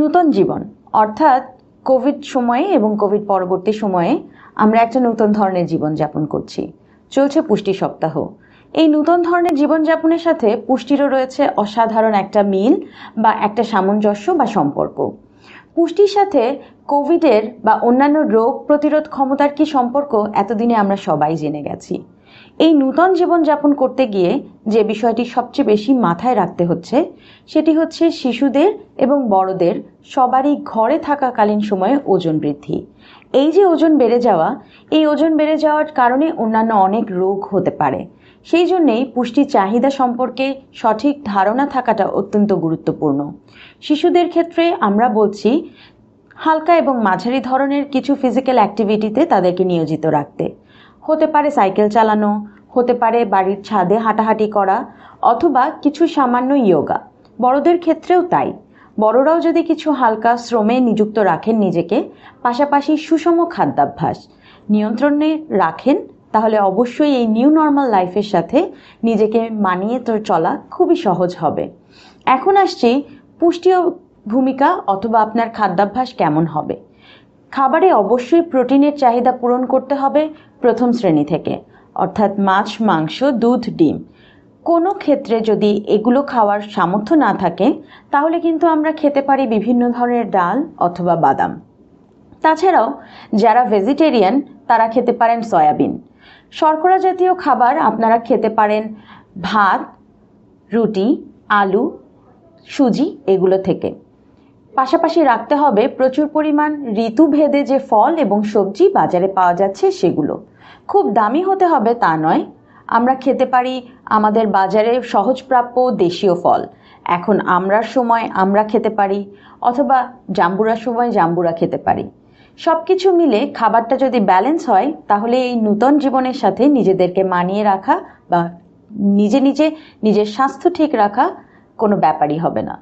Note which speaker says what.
Speaker 1: নতুন জীবন অর্থাৎ কোভিড সময়ে এবং কোভিড পরবর্তী সময়ে আমরা একটা নতুন ধরনের জীবনযাপন করছি চলছে পুষ্টি সপ্তাহ এই নতুন ধরনের জীবনযাপনের সাথে পুষ্টিরও রয়েছে অসাধারণ একটা মিল বা একটা সামঞ্জস্য বা সম্পর্ক পুষ্টির সাথে কোভিডের বা অন্যান্য রোগ প্রতিরোধ ক্ষমতার কি সম্পর্ক এতদিনে আমরা সবাই জেনে গেছি এই নূতন জীবনযাপন করতে গিয়ে যে বিষয়টি সবচেয়ে বেশি মাথায় রাখতে হচ্ছে সেটি হচ্ছে শিশুদের এবং বড়দের সবারই ঘরে থাকাকালীন সময়ে ওজন বৃদ্ধি এই যে ওজন বেড়ে যাওয়া এই ওজন বেড়ে যাওয়ার কারণে অন্যান্য অনেক রোগ হতে পারে সেই জন্যেই পুষ্টি চাহিদা সম্পর্কে সঠিক ধারণা থাকাটা অত্যন্ত গুরুত্বপূর্ণ শিশুদের ক্ষেত্রে আমরা বলছি হালকা এবং মাঝারি ধরনের কিছু ফিজিক্যাল অ্যাক্টিভিটিতে তাদেরকে নিয়োজিত রাখতে হতে পারে সাইকেল চালানো হতে পারে বাড়ির ছাদে হাঁটাহাঁটি করা অথবা কিছু সামান্য ইয়োগা বড়দের ক্ষেত্রেও তাই বড়রাও যদি কিছু হালকা শ্রমে নিযুক্ত রাখেন নিজেকে পাশাপাশি সুষম খাদ্যাভ্যাস নিয়ন্ত্রণে রাখেন তাহলে অবশ্যই এই নিউ নর্মাল লাইফের সাথে নিজেকে মানিয়ে তো চলা খুবই সহজ হবে এখন আসছি পুষ্টি ভূমিকা অথবা আপনার খাদ্যাভ্যাস কেমন হবে খাবারে অবশ্যই প্রোটিনের চাহিদা পূরণ করতে হবে প্রথম শ্রেণী থেকে অর্থাৎ মাছ মাংস দুধ ডিম কোনো ক্ষেত্রে যদি এগুলো খাওয়ার সামর্থ্য না থাকে তাহলে কিন্তু আমরা খেতে পারি বিভিন্ন ধরনের ডাল অথবা বাদাম তাছাড়াও যারা ভেজিটেরিয়ান তারা খেতে পারেন সয়াবিন শর্করা জাতীয় খাবার আপনারা খেতে পারেন ভাত রুটি আলু সুজি এগুলো থেকে পাশাপাশি রাখতে হবে প্রচুর পরিমাণ ঋতুভেদে যে ফল এবং সবজি বাজারে পাওয়া যাচ্ছে সেগুলো খুব দামি হতে হবে তা নয় আমরা খেতে পারি আমাদের বাজারে সহজপ্রাপ্য দেশীয় ফল এখন আমরার সময় আমরা খেতে পারি অথবা জাম্বুরার সময় জাম্বুরা খেতে পারি সব কিছু মিলে খাবারটা যদি ব্যালেন্স হয় তাহলে এই নূতন জীবনের সাথে নিজেদেরকে মানিয়ে রাখা বা নিজে নিজে নিজের স্বাস্থ্য ঠিক রাখা কোনো ব্যাপারই হবে না